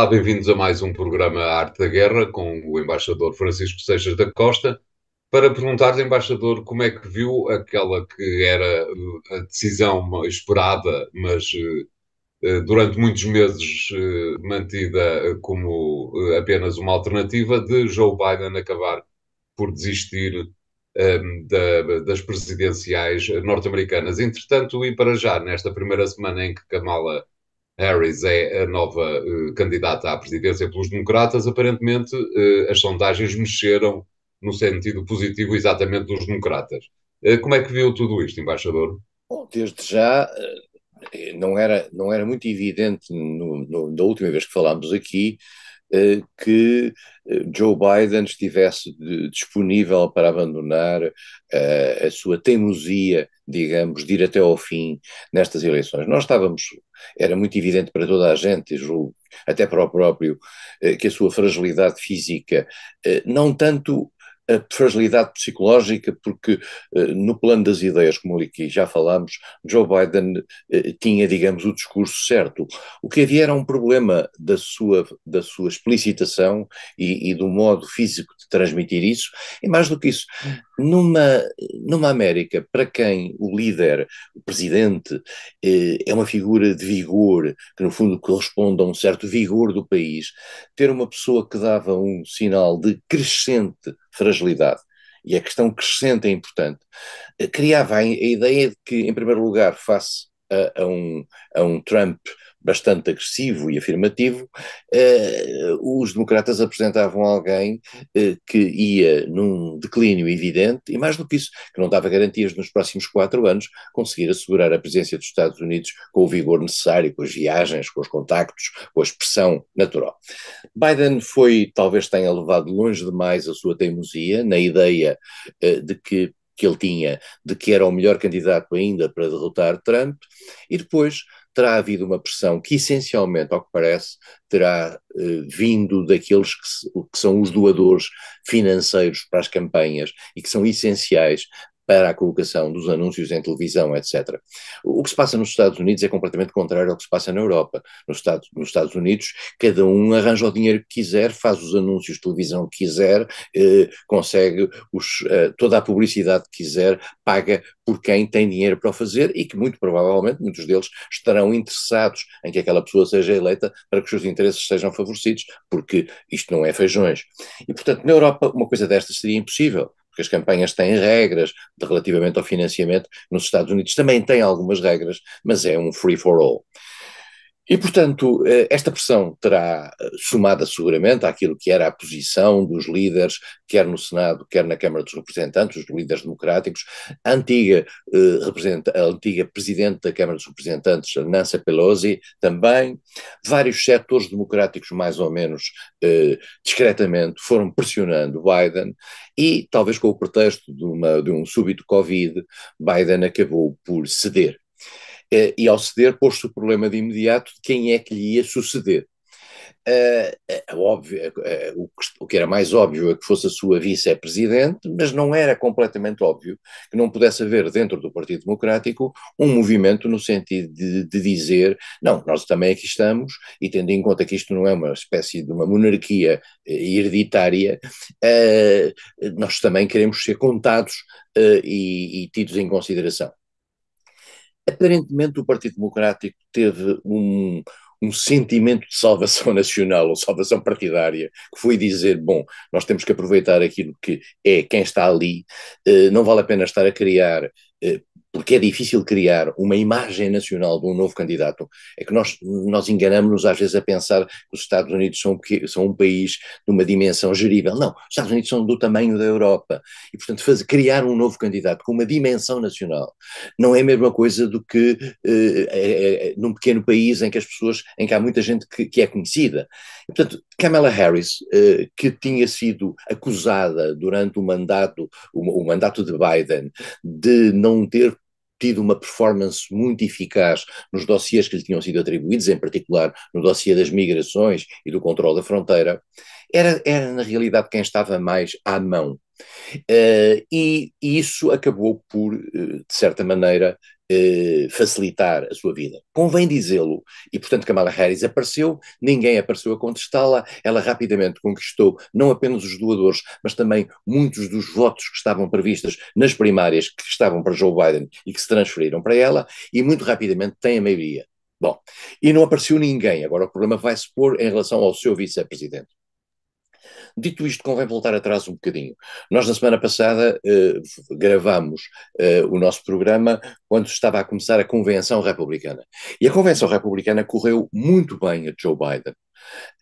Olá, bem-vindos a mais um programa Arte da Guerra com o embaixador Francisco Seixas da Costa. Para perguntar-lhe, embaixador, como é que viu aquela que era eh, a decisão esperada, mas eh, eh, durante muitos meses mantida como apenas uma alternativa, de Joe Biden acabar por desistir ehm, das presidenciais norte-americanas. Entretanto, e para já, nesta primeira semana em que Kamala Harris é a nova uh, candidata à presidência pelos democratas, aparentemente uh, as sondagens mexeram no sentido positivo exatamente dos democratas. Uh, como é que viu tudo isto, embaixador? Bom, desde já não era, não era muito evidente no, no, da última vez que falámos aqui que Joe Biden estivesse disponível para abandonar a sua teimosia, digamos, de ir até ao fim nestas eleições. Nós estávamos era muito evidente para toda a gente, julgo, até para o próprio, eh, que a sua fragilidade física, eh, não tanto a fragilidade psicológica, porque eh, no plano das ideias, como aqui já falámos, Joe Biden eh, tinha, digamos, o discurso certo. O que havia era um problema da sua, da sua explicitação e, e do modo físico de transmitir isso, e mais do que isso, numa, numa América para quem o líder, o presidente, eh, é uma figura de vigor, que no fundo corresponde a um certo vigor do país, ter uma pessoa que dava um sinal de crescente fragilidade. E a questão crescente é importante. Eh, criava a, ideia de que, em primeiro lugar, face a, a, um, a um Trump bastante agressivo e afirmativo, eh, os democratas apresentavam alguém eh, que ia num declínio evidente e, mais do que isso, que não dava garantias nos próximos quatro anos conseguir assegurar a presença dos Estados Unidos com o vigor necessário, com as viagens, com os contactos, com a expressão natural. Biden foi, talvez tenha levado longe demais a sua teimosia na ideia eh, de que que ele tinha de que era o melhor candidato ainda para derrotar Trump, e depois terá havido uma pressão que, essencialmente, ao que parece, terá eh, vindo daqueles que, que, são os doadores financeiros para as campanhas e que são essenciais para a colocação dos anúncios em televisão, etc. O que se passa nos Estados Unidos é completamente contrário ao que se passa na Europa. Nos Estados, nos Estados Unidos, cada um arranja o dinheiro que quiser, faz os anúncios de televisão que quiser, eh, consegue os, eh, toda a publicidade que quiser, paga por quem tem dinheiro para o fazer e que muito provavelmente muitos deles estarão interessados em que aquela pessoa seja eleita para que os seus interesses sejam favorecidos, porque isto não é feijões. E portanto, na Europa, uma coisa destas seria impossível porque as campanhas têm regras relativamente ao financiamento. Nos Estados Unidos também têm algumas regras, mas é um free for all. E, portanto, eh, esta pressão terá eh, somada seguramente àquilo que era a posição dos líderes, quer no Senado, quer na Câmara dos Representantes, os líderes democráticos. A antiga, eh, a antiga Presidente da Câmara dos Representantes, Nancy Pelosi, também. Vários setores democráticos, mais ou menos discretamente, foram pressionando Biden e, talvez com o pretexto de, uma, de um súbito Covid, Biden acabou por ceder. Eh, e ao ceder pôs-se o problema de imediato de quem é que lhe ia suceder. Eh, eh, óbvio, o, que, o, que, era mais óbvio é que fosse a sua vice-presidente, mas não era completamente óbvio que não pudesse haver dentro do Partido Democrático um movimento no sentido de, de, dizer não, nós também aqui estamos, e tendo em conta que isto não é uma espécie de uma monarquia hereditária, nós também queremos ser contados e, e tidos em consideração aparentemente o Partido Democrático teve um, um sentimento de salvação nacional ou salvação partidária, que foi dizer: bom, nós temos que aproveitar aquilo que é quem está ali, eh, não vale a pena estar a criar eh, porque é difícil criar uma imagem nacional de um novo candidato, é que nós, nós enganamos-nos às vezes a pensar que os Estados Unidos são, são um país de uma dimensão gerível. Não, os Estados Unidos são do tamanho da Europa. E, portanto, fazer, criar um novo candidato com uma dimensão nacional não é a mesma coisa do que eh, é, é, é, num pequeno país em que as pessoas, em que há muita gente que, que é conhecida. E, portanto, Kamala Harris, eh, que tinha sido acusada durante o mandato, o, o mandato de Biden, de não ter tido uma performance muito eficaz nos dossiês que lhe tinham sido atribuídos, em particular no dossiê das migrações e do controle da fronteira, era, era na realidade quem estava mais à mão. Uh, e, e, isso acabou por, eh, de certa maneira, eh, facilitar a sua vida. Convém dizê-lo. E, portanto, Kamala Harris apareceu, ninguém apareceu a contestá-la, ela rapidamente conquistou não apenas os doadores, mas também muitos dos votos que estavam previstos nas primárias que estavam para Joe Biden e que se transferiram para ela, e muito rapidamente tem a maioria. Bom, e não apareceu ninguém. Agora o problema vai se pôr em relação ao seu vice-presidente. Dito isto, convém voltar atrás um bocadinho. Nós, na semana passada, eh, gravamos eh, o nosso programa quando estava a começar a Convenção Republicana. E a Convenção Republicana correu muito bem a Joe Biden.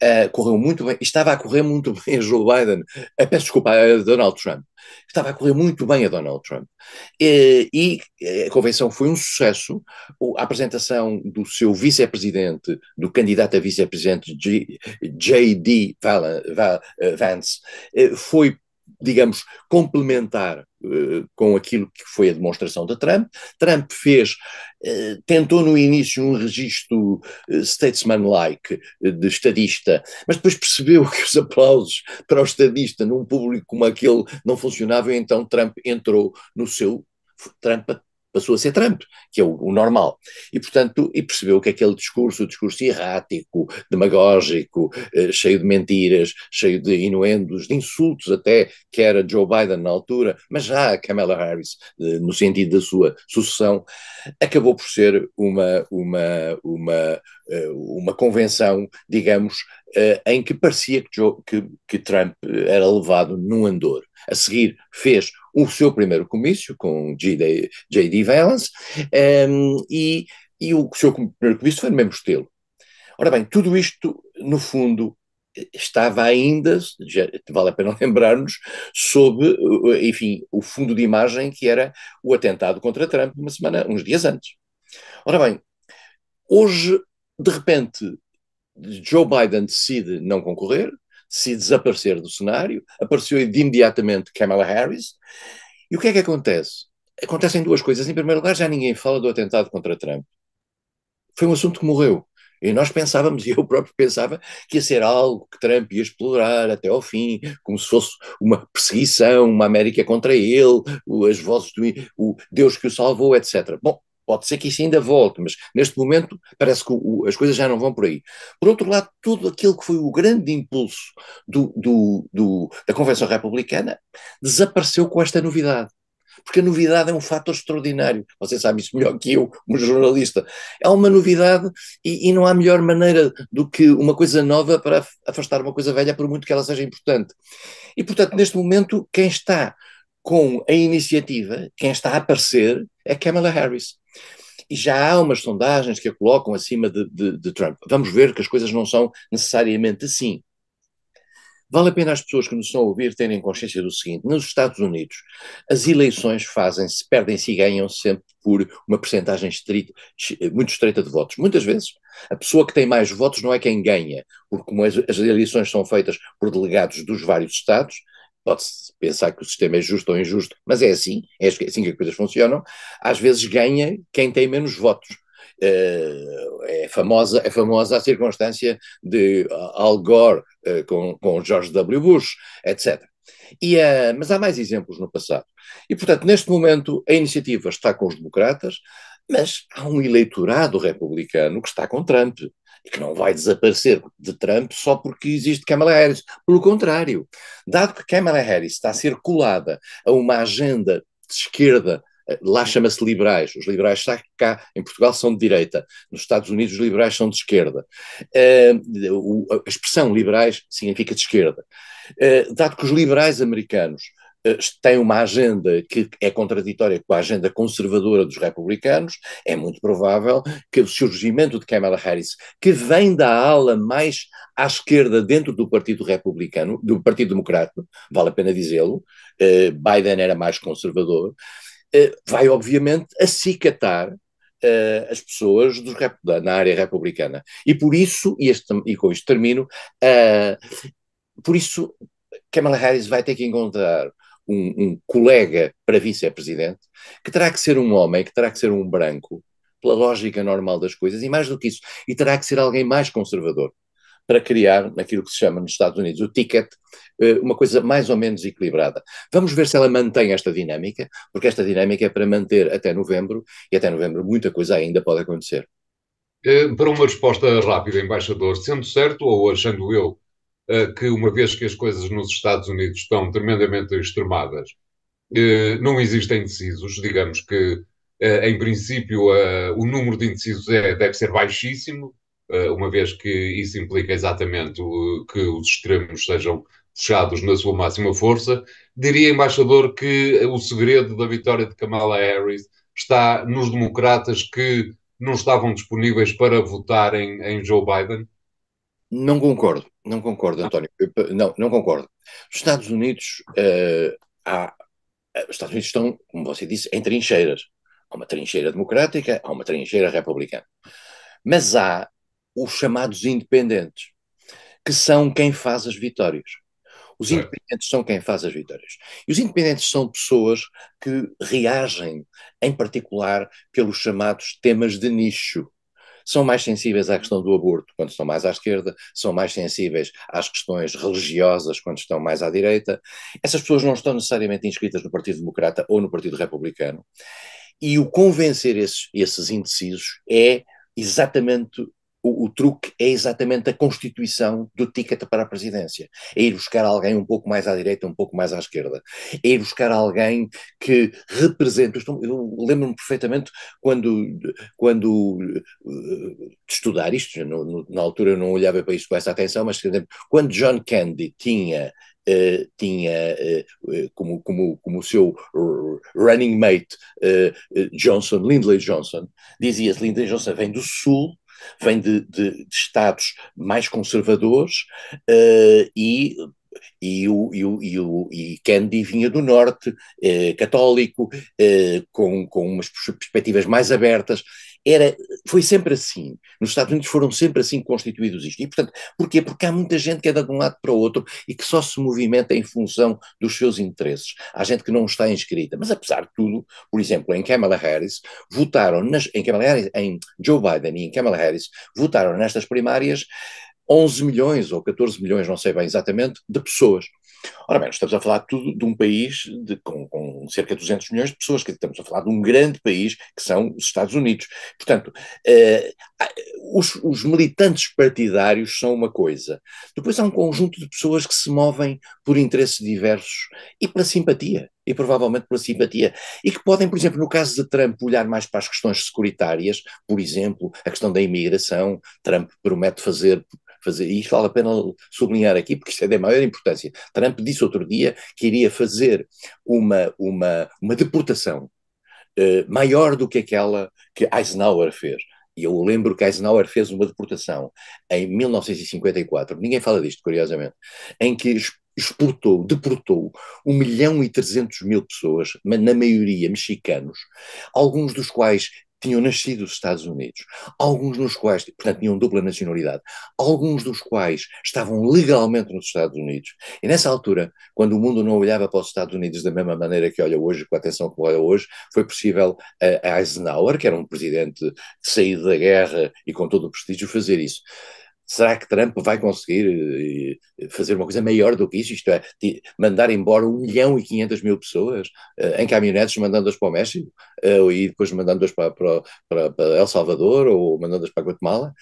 Uh, correu muito bem, estava a correr muito bem a Joe Biden, uh, peço desculpa, a Donald Trump, estava a correr muito bem a Donald Trump. Uh, e a convenção foi um sucesso, a apresentação do seu vice-presidente, do candidato a vice-presidente J.D. Vance, foi digamos, complementar uh, com aquilo que foi a demonstração de Trump. Trump fez, uh, tentou no início um registro uh, statesman-like de estadista, mas depois percebeu que os aplausos para o estadista num público como aquele não funcionavam, então Trump entrou no seu Trump passou a ser Trump, que é o, o, normal. E, portanto, e percebeu que aquele discurso, o discurso errático, demagógico, eh, cheio de mentiras, cheio de inuendos, de insultos até, que era Joe Biden na altura, mas já a Kamala Harris, eh, no sentido da sua sucessão, acabou por ser uma, uma, uma, eh, uma convenção, digamos, eh, em que parecia que, Joe, que, que, Trump eh, era levado num andor. A seguir fez o seu primeiro comício com J.D. Vance um, ehm, e, e o seu primeiro comício foi no mesmo estilo. Ora bem, tudo isto, no fundo, estava ainda, já, vale a pena lembrar-nos, sob, eh, enfim, o fundo de imagem que era o atentado contra Trump uma semana, uns dias antes. Ora bem, hoje, de repente, Joe Biden decide não concorrer, decide desaparecer do cenário, apareceu imediatamente Kamala Harris. E o que é que acontece? Acontecem duas coisas. Em primeiro lugar, já ninguém fala do atentado contra Trump. Foi um assunto que morreu. E nós pensávamos, e eu próprio pensava, que ia ser algo que Trump ia explorar até ao fim, como se fosse uma perseguição, uma América contra ele, as vozes do o Deus que o salvou, etc. Bom, Pode ser que isso ainda volte, mas neste momento parece que o, as coisas já não vão por aí. Por outro lado, tudo aquilo que foi o grande impulso do, do, do, da Convenção Republicana desapareceu com esta novidade. Porque a novidade é um fator extraordinário. Você sabe isso melhor que eu, como jornalista. É uma novidade e, e não há melhor maneira do que uma coisa nova para afastar uma coisa velha, por muito que ela seja importante. E, portanto, neste momento, quem está com a iniciativa, quem está a aparecer é Kamala Harris. E já há umas sondagens que a colocam acima de, de, de Trump. Vamos ver que as coisas não são necessariamente assim. Vale a pena as pessoas que nos estão a ouvir terem consciência do seguinte: nos Estados Unidos, as eleições fazem-se, perdem-se e ganham-se sempre por uma porcentagem estrita, muito estreita de votos. Muitas vezes, a pessoa que tem mais votos não é quem ganha, porque como as eleições são feitas por delegados dos vários Estados, pode-se pensar que o sistema é justo ou injusto, mas é assim, é assim que é assim as coisas funcionam, às vezes ganha quem tem menos votos. Eh, é famosa, é famosa a circunstância de Al Gore eh, com, com George W. Bush, etc. E, uh, mas há mais exemplos no passado. E, portanto, neste momento a iniciativa está com os democratas, mas há um eleitorado republicano que está com Trump e que não vai desaparecer de Trump só porque existe Kamala Harris. Pelo contrário, dado que Kamala Harris está a ser colada a uma agenda de esquerda eh, lá chama-se liberais, os liberais cá em Portugal são de direita, nos Estados Unidos os liberais são de esquerda. Uh, o, a expressão liberais significa de esquerda. Uh, dado que os liberais americanos eh, tem uma agenda que é contraditória com a agenda conservadora dos republicanos, é muito provável que o surgimento de Kamala Harris, que vem da ala mais à esquerda dentro do Partido Republicano, do Partido Democrático, vale a pena dizê-lo, eh, Biden era mais conservador, eh, vai obviamente acicatar as pessoas na área republicana. E por isso, e, este, e com isto termino, por isso Kamala Harris vai ter que encontrar um, um colega para vice-presidente, que terá que ser um homem, que terá que ser um branco, pela lógica normal das coisas, e mais do que isso, e terá que ser alguém mais conservador para criar naquilo que se chama nos Estados Unidos o ticket, eh, uma coisa mais ou menos equilibrada. Vamos ver se ela mantém esta dinâmica, porque esta dinâmica é para manter até novembro, e até novembro muita coisa ainda pode acontecer. Eh, para uma resposta rápida, embaixador, sendo certo ou achando eu eh, que, uma vez que as coisas nos Estados Unidos estão tremendamente extremadas, eh, não existem indecisos. Digamos que, eh, em princípio, o número de indecisos é, deve ser baixíssimo, uma vez que isso implica exatamente que os extremos sejam fechados na sua máxima força. Diria, embaixador, que o segredo da vitória de Kamala Harris está nos democratas que não estavam disponíveis para votarem em Joe Biden? Não concordo, não concordo, António. não, não concordo. Os Estados Unidos, uh, há, os Estados Unidos estão, como você disse, em trincheiras. Há uma trincheira democrática, há uma trincheira republicana. Mas há os chamados independentes, que são quem faz as vitórias. Os independentes são quem faz as vitórias. E os independentes são pessoas que reagem, em particular, pelos chamados temas de nicho são mais sensíveis à questão do aborto quando estão mais à esquerda, são mais sensíveis às questões religiosas quando estão mais à direita. Essas pessoas não estão necessariamente inscritas no Partido Democrata ou no Partido Republicano. E o convencer esses, esses indecisos é exatamente o, o, truque é exatamente a constituição do ticket para a presidência. É ir buscar alguém um pouco mais à direita, um pouco mais à esquerda. É ir buscar alguém que represente. Eu, eu lembro-me perfeitamente quando, quando de eh, estudar isto, no, no, na altura eu não olhava para isto com essa atenção, mas quando John Candy tinha Uh, tinha uh, como, como, como seu running mate uh, Johnson, Lindley Johnson, dizia-se Lindley Johnson vem do Sul vem de, de, de Estados mais conservadores uh, e e, o, e, o, e, o, e Kennedy vinha do norte, eh, católico, eh, com, com umas perspectivas mais abertas, era, foi sempre assim. Nos Estados Unidos foram sempre assim constituídos isto. E, portanto, porquê? Porque há muita gente que é de um lado para o outro e que só se movimenta em função dos seus interesses. Há gente que não está inscrita. Mas, apesar de tudo, por exemplo, em Kamala Harris, votaram, nas, em, Kamala Harris, em Joe Biden e em Kamala Harris, votaram nestas primárias 11 milhões ou 14 milhões, não sei bem exatamente, de pessoas. Ora bem, estamos a falar tudo de um país de, com, com, cerca de 200 milhões de pessoas, que estamos a falar de um grande país que são os Estados Unidos. Portanto, eh, os, os, militantes partidários são uma coisa, depois há um conjunto de pessoas que se movem por interesses diversos e pela simpatia, e provavelmente pela simpatia, e que podem, por exemplo, no caso de Trump, olhar mais para as questões securitárias, por exemplo, a questão da imigração. Trump promete fazer fazer, e isto vale a pena sublinhar aqui, porque isto é da maior importância. Trump disse outro dia que iria fazer uma, uma, uma deportação eh, maior do que aquela que Eisenhower fez. E eu lembro que Eisenhower fez uma deportação em 1954, ninguém fala disto, curiosamente, em que exportou, deportou 1 milhão e 300 mil pessoas, na maioria mexicanos, alguns dos quais tinham nascido dos Estados Unidos, alguns dos quais, portanto, tinham dupla nacionalidade, alguns dos quais estavam legalmente nos Estados Unidos. E nessa altura, quando o mundo não olhava para os Estados Unidos da mesma maneira que olha hoje, com a atenção que olha hoje, foi possível a eh, Eisenhower, que era um presidente saído da guerra e com todo o prestígio, fazer isso será que Trump vai conseguir eh, eh, fazer uma coisa maior do que isso? Isto é, mandar embora 1 milhão e 500 mil pessoas eh, em caminhonetes, mandando-as para o México, e depois mandando-as para, para, para, El Salvador ou mandando-as para Guatemala?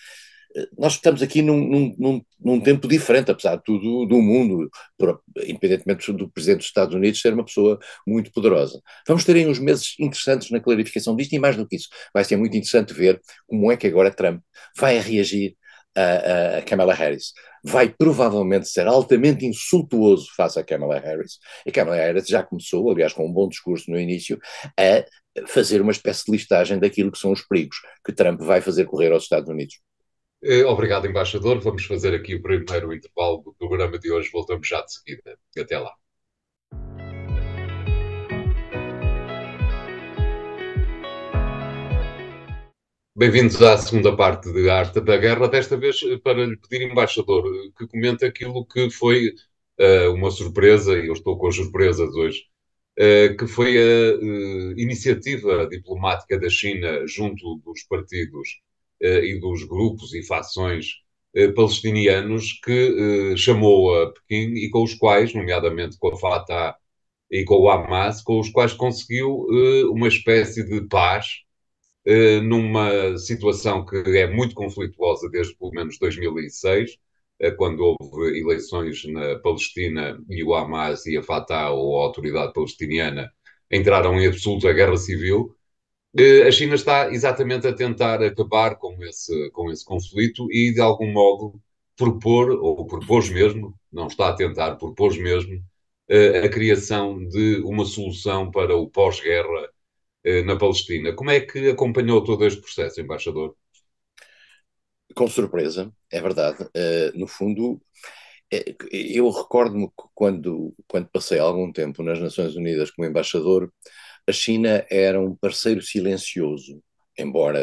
Nós estamos aqui num, num, num, num, tempo diferente, apesar de tudo, do mundo, por, independentemente do presidente dos Estados Unidos ser uma pessoa muito poderosa. Vamos aí uns meses interessantes na clarificação disto e mais do que isso. Vai ser muito interessante ver como é que agora Trump vai reagir a, a Kamala Harris vai provavelmente ser altamente insultuoso face a Kamala Harris. E Kamala Harris já começou, aliás, com um bom discurso no início, a fazer uma espécie de listagem daquilo que são os perigos que Trump vai fazer correr aos Estados Unidos. Eh, obrigado, embaixador. Vamos fazer aqui o primeiro intervalo do programa de hoje. Voltamos já de seguida. Até lá. Bem-vindos à segunda parte de Arte da Guerra, desta vez eh, para lhe pedir, embaixador, eh, que comente aquilo que foi uh, uma surpresa, e eu estou com surpresas hoje, uh, que foi a uh, iniciativa diplomática da China junto dos partidos e dos grupos e facções palestinianos que chamou a Pequim e com os quais, nomeadamente com a Fatah e com o Hamas, com os quais conseguiu uma espécie de paz eh, numa situação que é muito conflituosa desde pelo menos 2006, eh, quando houve eleições na Palestina e o Hamas e a Fatah, ou a autoridade palestiniana, entraram em absoluta guerra civil. Eh, a China está exatamente a tentar acabar com esse, com esse conflito e, de algum modo, propor, ou propôs mesmo, não está a tentar, propôs mesmo, a criação de uma solução para o pós-guerra eh, na Palestina. Como é que acompanhou todo este processo, embaixador? Com surpresa, é verdade. Uh, no fundo, eh, eu recordo-me que quando, quando passei algum tempo nas Nações Unidas como embaixador, a China era um parceiro silencioso, embora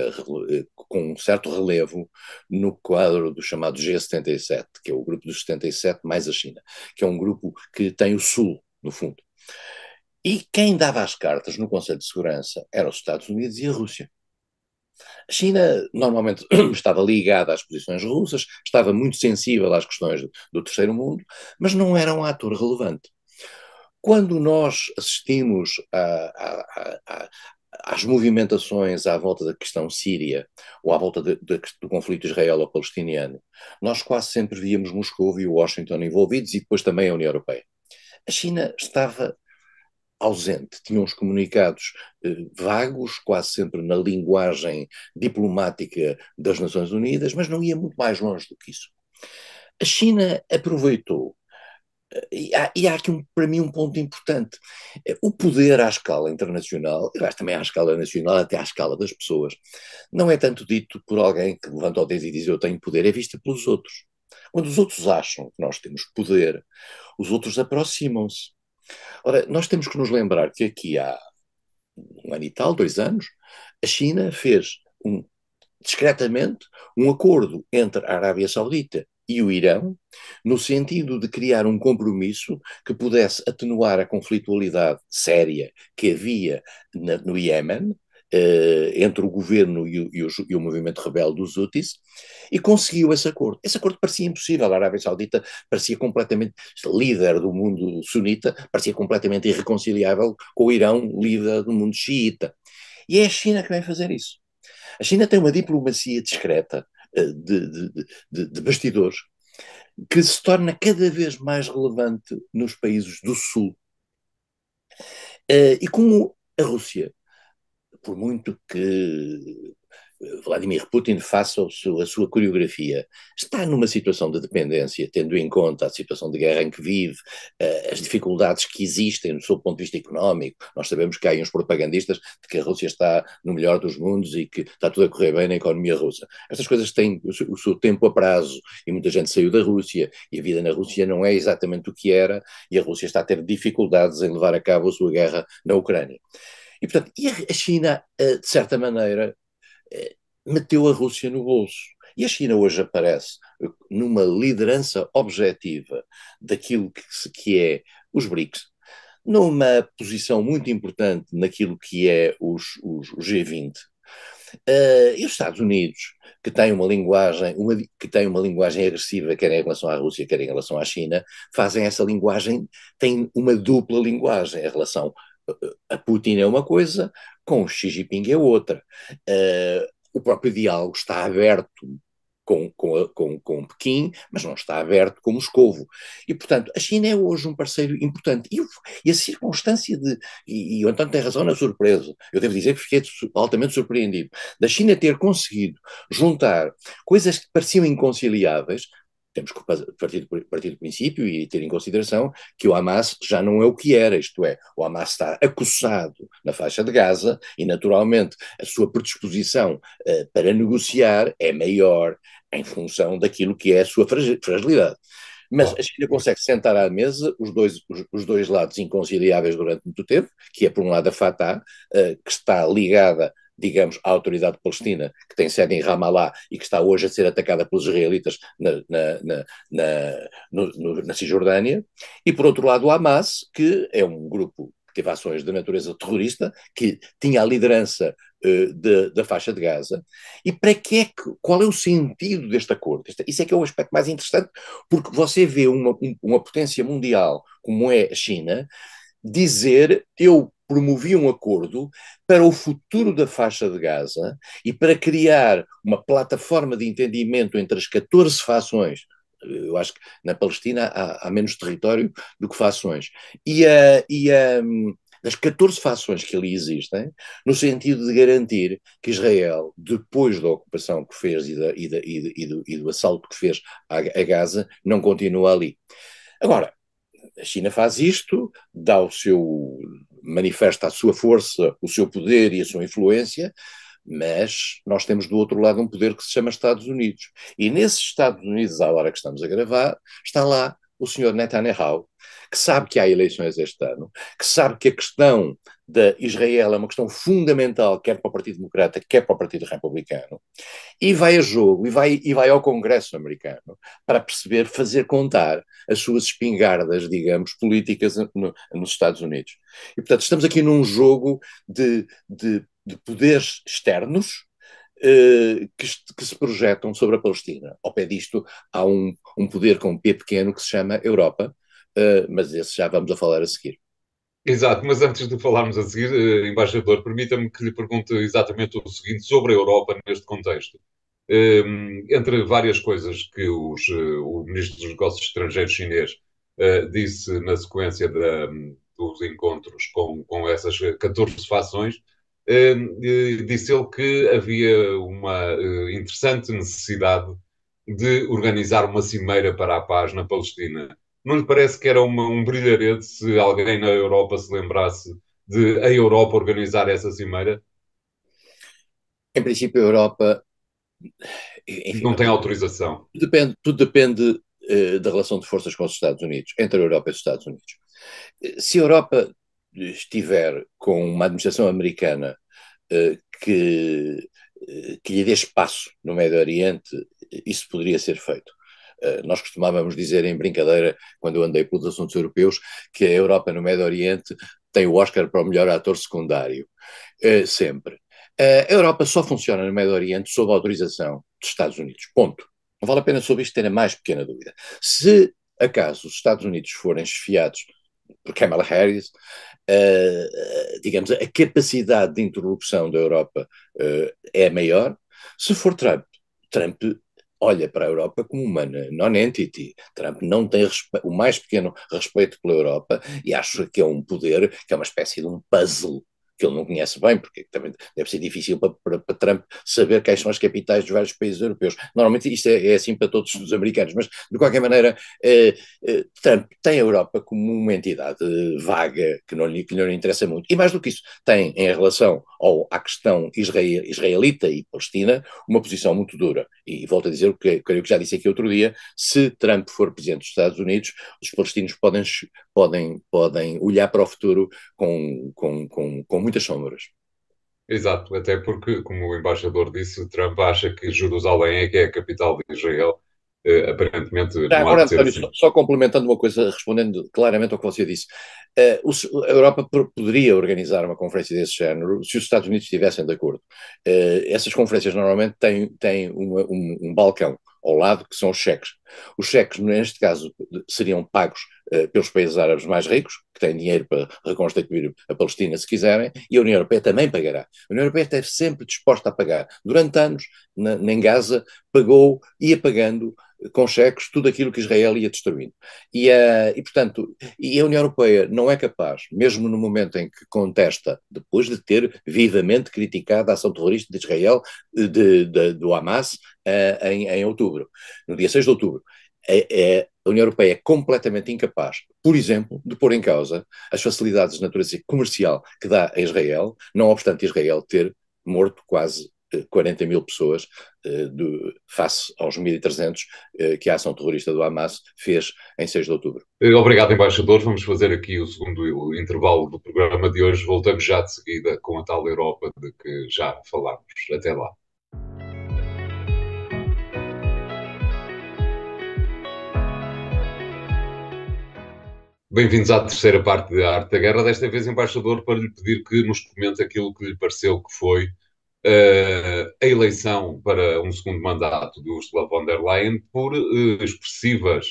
com um certo relevo no quadro do chamado G77, que é o grupo dos 77 mais a China, que é um grupo que tem o Sul, no fundo. E quem dava as cartas no Conselho de Segurança eram os Estados Unidos e a Rússia. A China normalmente estava ligada às posições russas, estava muito sensível às questões do terceiro mundo, mas não era um ator relevante. Quando nós assistimos a, a, a, às movimentações à volta da questão síria ou à volta de, de, do conflito israelo-palestiniano, nós quase sempre víamos Moscou e Washington envolvidos e depois também a União Europeia. A China estava ausente. Tinha uns comunicados eh, vagos, quase sempre na linguagem diplomática das Nações Unidas, mas não ia muito mais longe do que isso. A China aproveitou eh, e há, e há, aqui, um, para mim, um ponto importante. Eh, o poder à escala internacional, e também à escala nacional, até à escala das pessoas, não é tanto dito por alguém que levanta o dedo e diz eu tenho poder, é visto pelos outros. Quando os outros acham que nós temos poder, os outros aproximam-se. Ora, nós temos que nos lembrar que aqui há um ano e tal, dois anos, a China fez um, discretamente um acordo entre a Arábia Saudita e o Irão, no sentido de criar um compromisso que pudesse atenuar a conflitualidade séria que havia na, no Iémen eh, entre o governo e o, e, o, e o, movimento rebelde dos Houthis, e conseguiu esse acordo. Esse acordo parecia impossível, a Arábia Saudita parecia completamente líder do mundo sunita, parecia completamente irreconciliável com o Irão, líder do mundo xiita. E é a China que vai fazer isso. A China tem uma diplomacia discreta eh, de, de, de, de bastidores que se torna cada vez mais relevante nos países do Sul. Eh, e como a Rússia por muito que eh, Vladimir Putin faça a sua coreografia, está numa situação de dependência, tendo em conta a situação de guerra em que vive, eh, as dificuldades que existem do seu ponto de vista económico. Nós sabemos que há uns propagandistas de que a Rússia está no melhor dos mundos e que está tudo a correr bem na economia russa. Estas coisas têm o seu tempo a prazo e muita gente saiu da Rússia e a vida na Rússia não é exatamente o que era e a Rússia está a ter dificuldades em levar a cabo a sua guerra na Ucrânia. E, portanto, e a China, eh, de certa maneira, eh, meteu a Rússia no bolso. E a China hoje aparece numa liderança objetiva daquilo que, que é os BRICS, numa posição muito importante naquilo que é os, os G20. Uh, eh, e os Estados Unidos, que têm uma linguagem, uma, que têm uma linguagem agressiva, quer em relação à Rússia, quer em relação à China, fazem essa linguagem, têm uma dupla linguagem em relação a Putin é uma coisa, com Xi Jinping é outra. Uh, o próprio diálogo está aberto com, com, a, com, com Pequim, mas não está aberto com Moscovo. E, portanto, a China é hoje um parceiro importante. E, e a circunstância de. E, e o António tem razão na surpresa. Eu devo dizer que fiquei altamente surpreendido. Da China ter conseguido juntar coisas que pareciam inconciliáveis, temos que partir, partir do princípio e ter em consideração que o Hamas já não é o que era, isto é, o Hamas está acossado na faixa de Gaza e, naturalmente, a sua predisposição uh, para negociar é maior em função daquilo que é a sua fragilidade. Mas a China consegue sentar à mesa os dois, os, os, dois lados inconciliáveis durante muito tempo, que é, por um lado, a Fatah, uh, que está ligada digamos, à autoridade palestina, que tem sede em Ramallah e que está hoje a ser atacada pelos israelitas na, na, na, no, na Cisjordânia, e por outro lado o Hamas, que é um grupo que teve ações de natureza terrorista, que tinha a liderança eh, da faixa de Gaza, e para que é que, qual é o sentido deste acordo? Isso é que é o aspecto mais interessante, porque você vê uma, uma potência mundial como é a China, dizer eu promovia um acordo para o futuro da faixa de Gaza e para criar uma plataforma de entendimento entre as 14 fações. Eu acho que na Palestina há, há menos território do que fações. E, a, eh, e a, ehm, das 14 fações que ali existem, no sentido de garantir que Israel, depois da ocupação que fez e, da, e, da, e, do, e do, assalto que fez a, a Gaza, não continua ali. Agora, a China faz isto, dá o seu manifesta a sua força, o seu poder e a sua influência, mas nós temos do outro lado um poder que se chama Estados Unidos. E nesses Estados Unidos, à hora que estamos a gravar, está lá o senhor Netanyahu, que sabe que há eleições este ano, que sabe que a questão da Israel é uma questão fundamental, quer para o Partido Democrata, quer para o Partido Republicano, e vai a jogo, e vai, e vai ao Congresso americano para perceber, fazer contar as suas espingardas, digamos, políticas no, nos Estados Unidos. E, portanto, estamos aqui num jogo de, de, de poderes externos, eh, que, que, se projetam sobre a Palestina. Ao pé disto, há um, um poder com um P pequeno que se chama Europa, uh, mas esse já vamos a falar a seguir. Exato, mas antes de falarmos a seguir, uh, embaixador, permita-me que lhe pergunte exatamente o seguinte sobre a Europa neste contexto. Ehm, entre várias coisas que os, eh, o ministro dos Negócios Estrangeiros chinês uh, disse na sequência da, dos encontros com, com essas 14 fações, uh, disse ele que havia uma interessante necessidade de organizar uma cimeira para a paz na Palestina não lhe parece que era uma, um brilharete se alguém na Europa se lembrasse de a Europa organizar essa cimeira? Em princípio, a Europa. Enfim, não tem autorização. Tudo depende, tudo depende uh, da relação de forças com os Estados Unidos, entre a Europa e os Estados Unidos. Se a Europa estiver com uma administração americana uh, que, uh, que lhe dê espaço no Médio Oriente, isso poderia ser feito. Eh, nós costumávamos dizer em brincadeira, quando eu andei pelos assuntos europeus, que a Europa no Médio Oriente tem o Oscar para o melhor ator secundário, eh, sempre. Eh, a Europa só funciona no Médio Oriente sob a autorização dos Estados Unidos, ponto. Não vale a pena sobre isto ter a mais pequena dúvida. Se acaso os Estados Unidos forem chefiados por Kamala Harris, uh, digamos, a capacidade de interrupção da Europa uh, é maior. Se for Trump, Trump olha para a Europa como uma non-entity. Trump não tem o mais pequeno respeito pela Europa e acha que é um poder, que é uma espécie de um puzzle que ele não conhece bem, porque é também deve ser difícil para, para, para Trump saber quais são as capitais dos vários países europeus. Normalmente isto é, é assim para todos os americanos, mas de qualquer maneira, eh, eh, Trump tem a Europa como uma entidade vaga que não, lhe, que não lhe interessa muito. E mais do que isso, tem em relação ao, à questão israel, israelita e palestina uma posição muito dura. E, e volto a dizer o que, que, já disse aqui outro dia: se Trump for presidente dos Estados Unidos, os palestinos podem, podem, podem olhar para o futuro com, com, com, com muitas sombras. Exato, até porque, como o embaixador disse, Trump acha que Jerusalém é que é a capital de Israel. Uh, aparentemente não, não agora, António, assim. só, só, complementando uma coisa, respondendo claramente ao que você disse, uh, o, a Europa poderia organizar uma conferência desse género se os Estados Unidos estivessem de acordo. Uh, essas conferências normalmente têm, têm uma, um, um balcão ao lado, que são os cheques. Os cheques, neste caso, seriam pagos eh, pelos países árabes mais ricos, que têm dinheiro para reconstituir a Palestina se quiserem, e a União Europeia também pagará. A União Europeia esteve sempre disposta a pagar. Durante anos, na, em Gaza, pagou, ia pagando com cheques tudo aquilo que Israel ia destruindo. E, uh, e, portanto, e a União Europeia não é capaz, mesmo no momento em que contesta, depois de ter vivamente criticado a ação terrorista de Israel, eh, de, de, do Hamas, uh, em, em, outubro, no dia 6 de outubro, é, é, a União Europeia é completamente incapaz, por exemplo, de pôr em causa as facilidades de natureza comercial que dá a Israel, não obstante Israel ter morto quase 40 mil pessoas eh, do, face aos 1.300 eh, que a ação terrorista do Hamas fez em 6 de outubro. Eh, obrigado, embaixador. Vamos fazer aqui o segundo intervalo do programa de hoje. Voltamos já de seguida com a tal Europa de que já falámos. Até lá. Bem-vindos à terceira parte da Arte da Guerra. Desta vez, embaixador, para lhe pedir que nos comente aquilo que lhe pareceu que foi eh, a eleição para um segundo mandato de Ursula von der Leyen por eh, expressivas,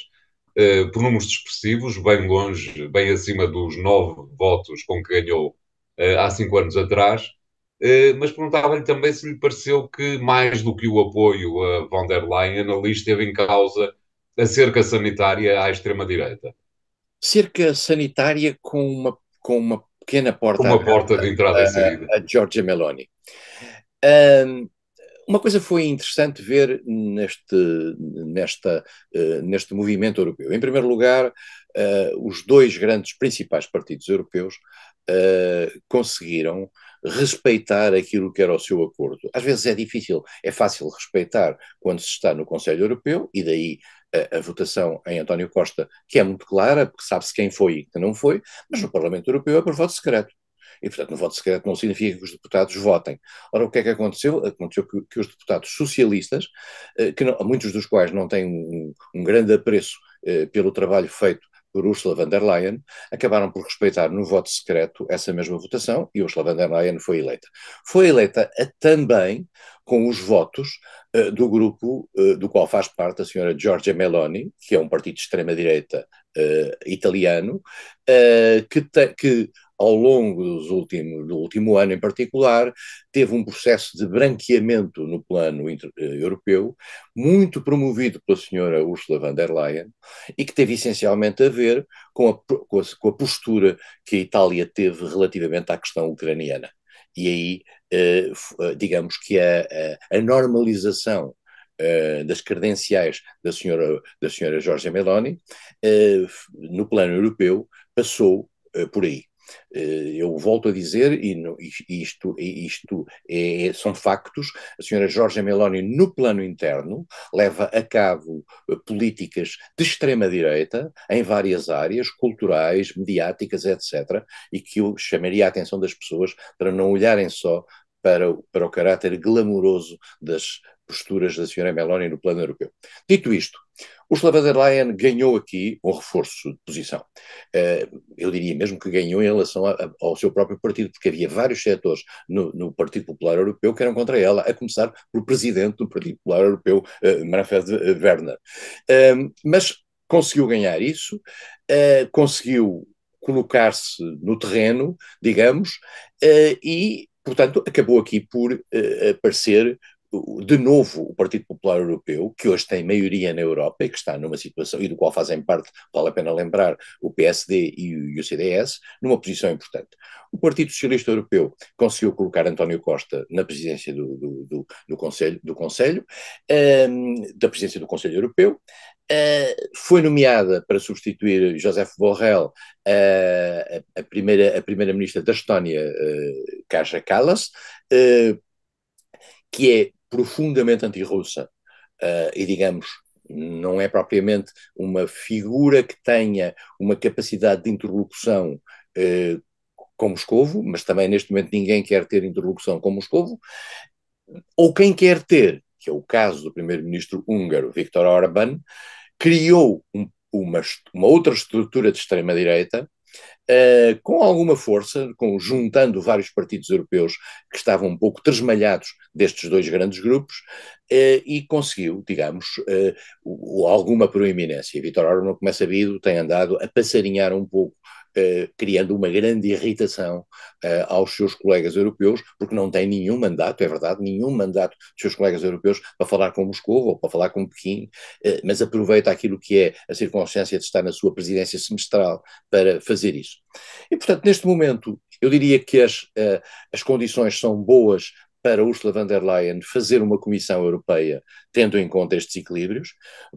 eh, por números expressivos, bem longe, bem acima dos nove votos com que ganhou há cinco anos atrás. Mas perguntava-lhe também se lhe pareceu que, mais do que o apoio a von der Leyen, a lista teve em causa a cerca sanitária à extrema-direita. Cerca sanitária com uma, com uma pequena porta. Uma porta de entrada a, e saída. A, a Meloni uma coisa foi interessante ver neste, nesta, uh, neste movimento europeu. Em primeiro lugar, uh, os dois grandes principais partidos europeus uh, conseguiram respeitar aquilo que era o seu acordo. Às vezes é difícil, é fácil respeitar quando se está no Conselho Europeu, e daí a, a votação em António Costa, que é muito clara, porque sabe-se quem foi e quem não foi, mas no Parlamento Europeu é por voto secreto. E, portanto, no voto secreto não significa que os deputados votem. Ora, o que é que aconteceu? Aconteceu que, que os deputados socialistas, eh, que não, muitos dos quais não têm um, um grande apreço eh, pelo trabalho feito por Ursula von der Leyen, acabaram por respeitar no voto secreto essa mesma votação e Ursula von der Leyen foi eleita. Foi eleita a, eh, também com os votos uh, do grupo uh, do qual faz parte a senhora Giorgia Meloni, que é um partido de extrema-direita uh, italiano, que, te, que ao longo dos últimos, do último ano em particular, teve um processo de branqueamento no plano inter, eh, europeu, muito promovido pela senhora Ursula von der Leyen, e que teve essencialmente a ver com a, com a, com a postura que a Itália teve relativamente à questão ucraniana. E aí, eh, eh, digamos que a, a normalização das credenciais da senhora, da senhora Giorgia Meloni, no plano europeu, passou por aí. Eh, eu volto a dizer, e isto, isto é, é, são factos, a senhora Jorge Meloni, no plano interno, leva a cabo eh, políticas de extrema-direita em várias áreas, culturais, mediáticas, etc., e que eu chamaria a atenção das pessoas para não olharem só para, para o caráter glamouroso das posturas da senhora Meloni no plano europeu. Dito isto, o von der Leyen ganhou aqui um reforço de posição. Eh, eu diria mesmo que ganhou em relação ao seu próprio partido, porque havia vários setores no, no Partido Popular Europeu que eram contra ela, a começar pelo presidente do Partido Popular Europeu, eh, Manfred Werner. Eh, mas conseguiu ganhar isso, conseguiu colocar-se no terreno, digamos, e portanto, acabou aqui por aparecer de novo o Partido Popular Europeu, que hoje tem maioria na Europa e que está numa situação, e do qual fazem parte, vale a pena lembrar, o PSD e o, CDS, numa posição importante. O Partido Socialista Europeu conseguiu colocar António Costa na presidência do, do, do, do Conselho, do Conselho um, ehm, da presidência do Conselho Europeu, Uh, foi nomeada para substituir Josef Borrell uh, a, primeira, a primeira ministra da Estónia, uh, Kaja Kallas, que é profundamente antirrussa uh, e, digamos, não é propriamente uma figura que tenha uma capacidade de interlocução uh, com Moscovo, mas também neste momento ninguém quer ter interlocução com Moscovo, ou quem quer ter, que é o caso do primeiro-ministro húngaro Viktor Orbán, criou um, uma, uma outra estrutura de extrema-direita eh, com alguma força, com, juntando vários partidos europeus que estavam um pouco tresmalhados destes dois grandes grupos, uh, e conseguiu, digamos, uh, alguma proeminência. Vitor Orban, como é sabido, tem andado a passarinhar um pouco Uh, criando uma grande irritação uh, aos seus colegas europeus, porque não tem nenhum mandato, é verdade, nenhum mandato dos seus colegas europeus para falar com Moscou ou para falar com Pequim, uh, mas aproveita aquilo que é a circunstância de estar na sua presidência semestral para fazer isso. E, portanto, neste momento, eu diria que as, uh, as condições são boas para Ursula von der Leyen fazer uma Comissão Europeia tendo em conta estes equilíbrios,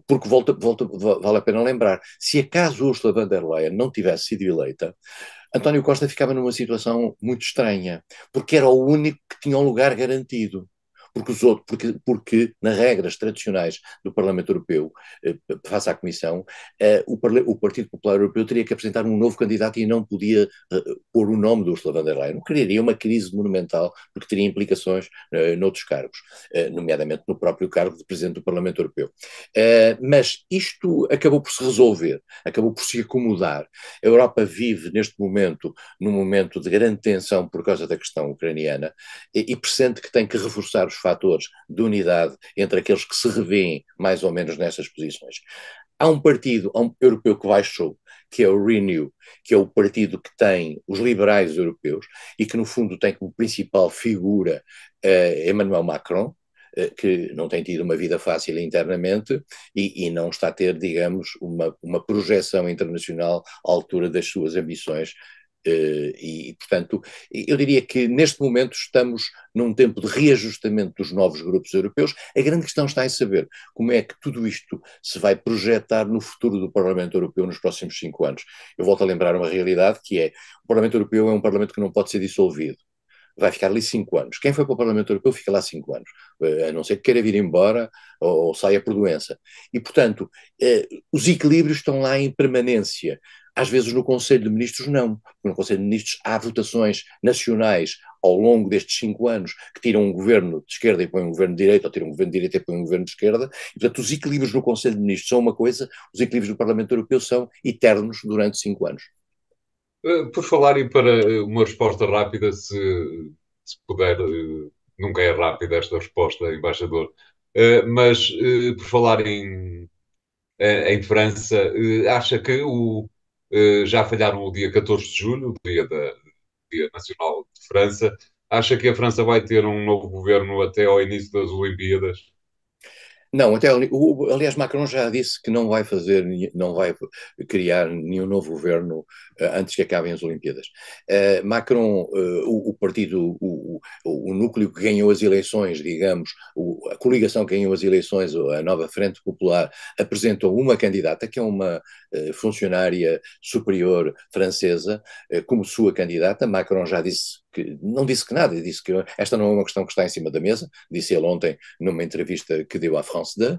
porque volta, volta, vale a pena lembrar, se acaso Ursula von der Leyen não tivesse sido eleita, António Costa ficava numa situação muito estranha, porque era o único que tinha um lugar garantido porque os outros, porque, porque nas regras tradicionais do Parlamento Europeu, eh, face à Comissão, eh, o, o, Partido Popular Europeu teria que apresentar um novo candidato e não podia eh, pôr o nome do Ursula von der Leyen. Criaria uma crise monumental, porque teria implicações eh, noutros cargos, eh, nomeadamente no próprio cargo de Presidente do Parlamento Europeu. Eh, mas isto acabou por se resolver, acabou por se acomodar. A Europa vive neste momento, num momento de grande tensão por causa da questão ucraniana, e, e presente que tem que reforçar os fatores de unidade entre aqueles que se revêem mais ou menos nessas posições. Há um partido há um europeu que baixou, que é o Renew, que é o partido que tem os liberais europeus e que, no fundo, tem como principal figura uh, Emmanuel Macron, eh, que não tem tido uma vida fácil internamente e, e, não está a ter, digamos, uma, uma projeção internacional à altura das suas ambições eh, e, portanto, eu diria que neste momento estamos num tempo de reajustamento dos novos grupos europeus. A grande questão está em saber como é que tudo isto se vai projetar no futuro do Parlamento Europeu nos próximos cinco anos. Eu volto a lembrar uma realidade que é o Parlamento Europeu é um Parlamento que não pode ser dissolvido vai ficar ali cinco anos. Quem foi para o Parlamento Europeu fica lá cinco anos, eh, a não ser que queira vir embora ou, ou saia por doença. E, portanto, eh, os equilíbrios estão lá em permanência. Às vezes no Conselho de Ministros não, porque no Conselho de Ministros há votações nacionais ao longo destes cinco anos que tiram um governo de esquerda e põem um governo de direita, ou tiram um governo de direita e põem um governo de esquerda, e portanto os equilíbrios no Conselho de Ministros são uma coisa, os equilíbrios do Parlamento Europeu são eternos durante cinco anos. Eh, por falar e para eh, uma resposta rápida, se, se puder, eh, nunca é rápida esta resposta, embaixador, mas por falar em, em França, acha que o eh, já falharam o dia 14 de julho, o dia, da, dia Nacional de França. Acha que a França vai ter um novo governo até ao início das Olimpíadas? Não, até o, aliás Macron já disse que não vai fazer, não vai criar nenhum novo governo uh, antes que acabem as Olimpíadas. Uh, Macron, uh, o, o, partido, o, o, o, núcleo que ganhou as eleições, digamos, a coligação que ganhou as eleições, a nova Frente Popular, apresentou uma candidata que é uma funcionária superior francesa como sua candidata. Macron já disse que não disse que nada, disse que esta não é uma questão que está em cima da mesa, disse ele ontem numa entrevista que deu à France 2,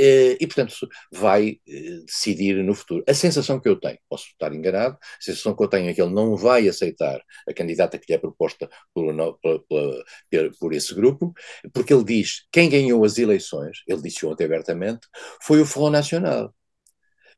eh, e, portanto vai eh, decidir no futuro. A sensação que eu tenho, posso estar enganado, a sensação que eu tenho é que ele não vai aceitar a candidata que lhe é proposta por esse grupo, porque ele diz quem ganhou as eleições, ele disse ontem abertamente, foi o Front Nacional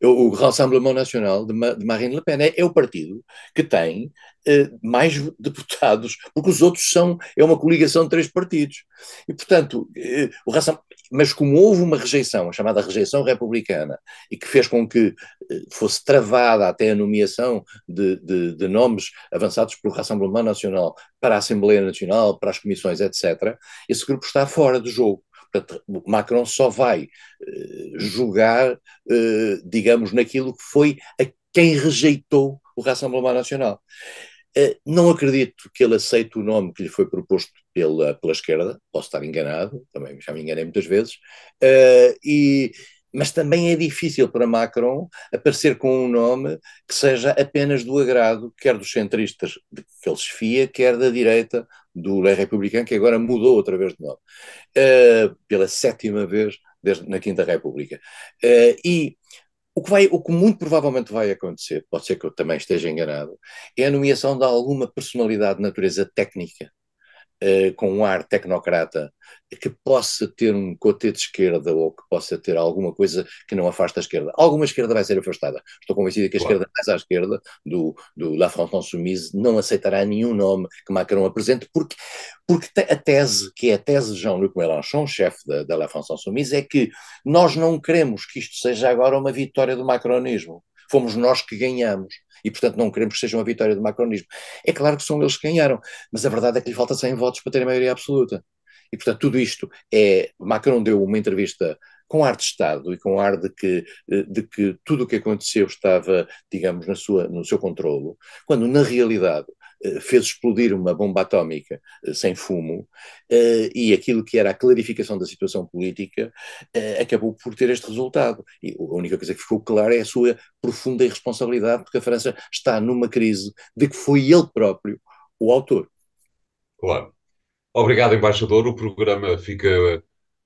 o Rassemblement National de, Marine Le Pen é, é o partido que tem eh, mais deputados, porque os outros são, é uma coligação de três partidos. E, portanto, eh, o Rassemblement, mas como houve uma rejeição, a chamada rejeição republicana, e que fez com que eh, fosse travada até a nomeação de, de, de nomes avançados pelo Rassemblement National para a Assembleia Nacional, para as comissões, etc., esse grupo está fora do jogo. Portanto, Macron só vai eh, julgar, eh, digamos, naquilo que foi a quem rejeitou o Rassemblement Nacional. Eh, não acredito que ele aceite o nome que lhe foi proposto pela, pela esquerda, posso estar enganado, também já me enganei muitas vezes, e mas também é difícil para Macron aparecer com um nome que seja apenas do agrado, quer dos centristas que ele se fia, quer da direita do Le Républicain, que agora mudou outra vez de nome, uh, pela sétima vez desde, na Quinta República. Uh, e o que, vai, o que muito provavelmente vai acontecer, pode ser que eu também esteja enganado, é a nomeação de alguma personalidade de natureza técnica eh, com um ar tecnocrata que possa ter um cotê de esquerda ou que possa ter alguma coisa que não afaste a esquerda. Alguma esquerda vai ser afastada. Estou convencido que a esquerda mais à esquerda do, do La France Insoumise não aceitará nenhum nome que Macron apresente, porque, porque a tese, que é a tese de Jean-Luc Mélenchon, chefe da, da La France Insoumise, é que nós não queremos que isto seja agora uma vitória do macronismo fomos nós que ganhamos e, portanto, não queremos que seja uma vitória do macronismo. É claro que são eles que ganharam, mas a verdade é que lhe falta 100 votos para ter a maioria absoluta. E, portanto, tudo isto é. Macron deu uma entrevista com ar de Estado e com ar de que, eh, de que tudo o que aconteceu estava, digamos, na sua, no seu controlo, quando na realidade eh, fez explodir uma bomba atómica eh, sem fumo eh, e aquilo que era a clarificação da situação política acabou por ter este resultado. E a única coisa que ficou clara é a sua profunda irresponsabilidade, porque a França está numa crise de que foi ele próprio o autor. Claro. Obrigado, embaixador. O programa fica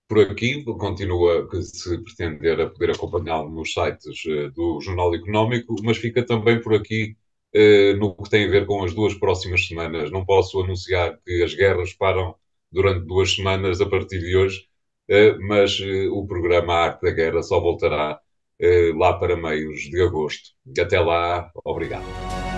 por aqui. Continua, se pretender, a poder acompanhá-lo nos sites do Jornal Económico, mas fica também por aqui eh, no que tem a ver com as duas próximas semanas. Não posso anunciar que as guerras param durante duas semanas a partir de hoje, eh, mas eh, o programa Arte da Guerra só voltará lá para meios de agosto. Até lá, obrigado.